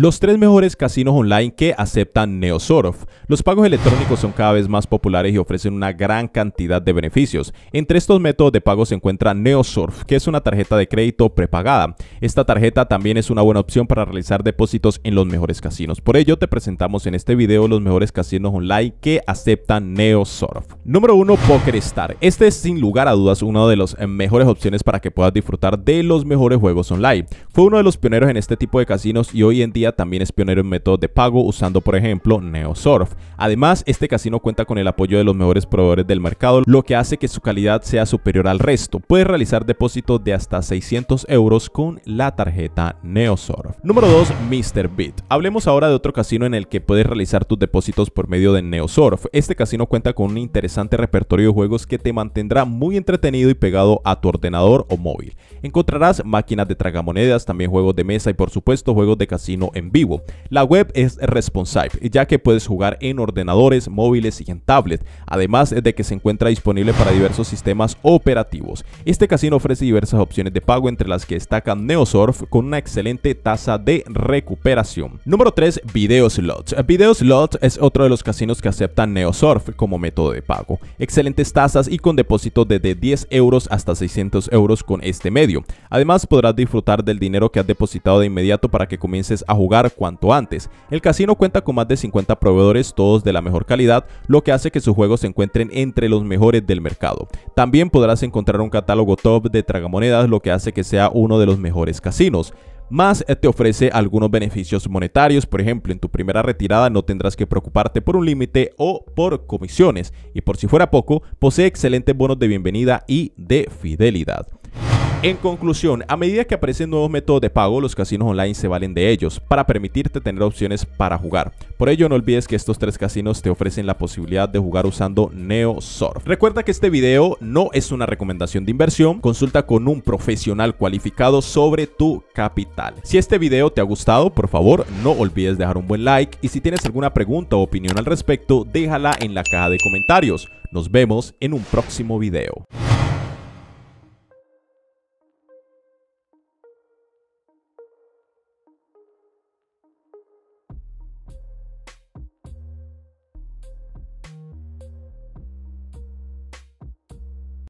Los tres mejores casinos online que aceptan Neosurf. Los pagos electrónicos son cada vez más populares y ofrecen una gran cantidad de beneficios. Entre estos métodos de pago se encuentra Neosurf, que es una tarjeta de crédito prepagada. Esta tarjeta también es una buena opción para realizar depósitos en los mejores casinos. Por ello te presentamos en este video los mejores casinos online que aceptan Neosurf. Número 1, Star. Este es sin lugar a dudas una de las eh, mejores opciones para que puedas disfrutar de los mejores juegos online. Fue uno de los pioneros en este tipo de casinos y hoy en día también es pionero en métodos de pago usando por ejemplo NeoSurf. Además, este casino cuenta con el apoyo de los mejores proveedores del mercado, lo que hace que su calidad sea superior al resto. Puedes realizar depósitos de hasta 600 euros con la tarjeta NeoSurf. Número 2, Bit Hablemos ahora de otro casino en el que puedes realizar tus depósitos por medio de NeoSurf. Este casino cuenta con un interesante repertorio de juegos que te mantendrá muy entretenido y pegado a tu ordenador o móvil. Encontrarás máquinas de tragamonedas, también juegos de mesa y por supuesto juegos de casino en en vivo. La web es responsive, ya que puedes jugar en ordenadores, móviles y en tablet, además de que se encuentra disponible para diversos sistemas operativos. Este casino ofrece diversas opciones de pago, entre las que destacan Neosurf con una excelente tasa de recuperación. Número 3. Video Slots. Video Slots es otro de los casinos que aceptan Neosurf como método de pago. Excelentes tasas y con depósitos de 10 euros hasta 600 euros con este medio. Además podrás disfrutar del dinero que has depositado de inmediato para que comiences a jugar cuanto antes. El casino cuenta con más de 50 proveedores, todos de la mejor calidad, lo que hace que sus juegos se encuentren entre los mejores del mercado. También podrás encontrar un catálogo top de tragamonedas, lo que hace que sea uno de los mejores casinos más eh, te ofrece algunos beneficios monetarios, por ejemplo, en tu primera retirada no tendrás que preocuparte por un límite o por comisiones, y por si fuera poco, posee excelentes bonos de bienvenida y de fidelidad. En conclusión, a medida que aparecen nuevos métodos de pago, los casinos online se valen de ellos para permitirte tener opciones para jugar. Por ello, no olvides que estos tres casinos te ofrecen la posibilidad de jugar usando NeoSurf. Recuerda que este video no es una recomendación de inversión, consulta con un profesional cualificado sobre tu capital. Si este video te ha gustado, por favor, no olvides dejar un buen like y si tienes alguna pregunta o opinión al respecto, déjala en la caja de comentarios. Nos vemos en un próximo video.